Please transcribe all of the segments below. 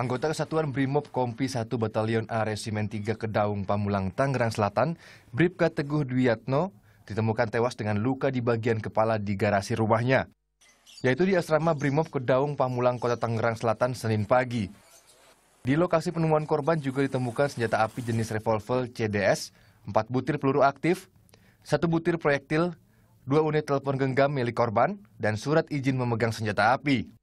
Anggota Kesatuan Brimob Kompi 1 Batalion A Resimen 3 Kedaung Pamulang Tangerang Selatan, Bripka Teguh Dwiatno, ditemukan tewas dengan luka di bagian kepala di garasi rumahnya, yaitu di asrama Brimob Kedaung Pamulang Kota Tangerang Selatan Senin pagi. Di lokasi penemuan korban juga ditemukan senjata api jenis revolver CDS, 4 butir peluru aktif, 1 butir proyektil, 2 unit telepon genggam milik korban, dan surat izin memegang senjata api.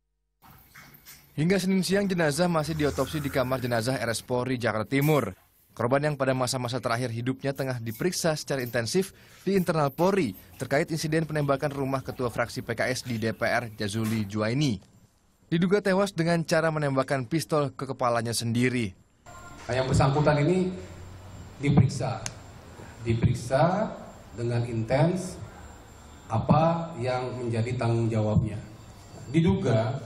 Hingga Senin siang jenazah masih diotopsi di kamar jenazah RS Polri Jakarta Timur. Korban yang pada masa-masa terakhir hidupnya tengah diperiksa secara intensif di internal Polri terkait insiden penembakan rumah Ketua Fraksi PKS di DPR Jazuli Juwaini. Diduga tewas dengan cara menembakkan pistol ke kepalanya sendiri. Nah, yang bersangkutan ini diperiksa, diperiksa dengan intens apa yang menjadi tanggung jawabnya. Diduga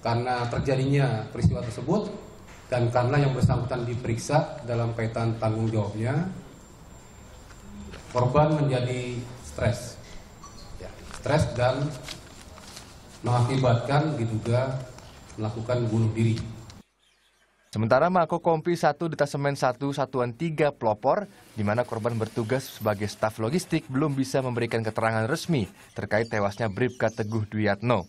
karena terjadinya peristiwa tersebut dan karena yang bersangkutan diperiksa dalam kaitan tanggung jawabnya, korban menjadi stres. Ya, stres dan mengakibatkan diduga melakukan bunuh diri. Sementara Mako Kompi 1 Detasemen 1 Satuan 3 Pelopor, di mana korban bertugas sebagai staf logistik belum bisa memberikan keterangan resmi terkait tewasnya Bribka Teguh Duyatno